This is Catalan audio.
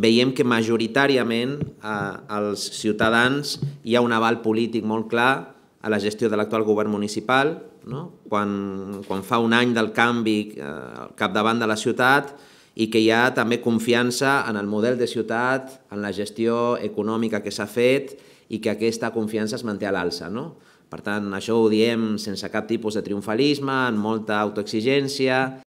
veiem que majoritàriament eh, als ciutadans hi ha un aval polític molt clar a la gestió de l'actual govern municipal. No? Quan, quan fa un any del canvi eh, al capdavant de la ciutat, i que hi ha també confiança en el model de ciutat, en la gestió econòmica que s'ha fet i que aquesta confiança es manté a l'alça. No? Per tant, això ho diem sense cap tipus de triomfalisme, amb molta autoexigència,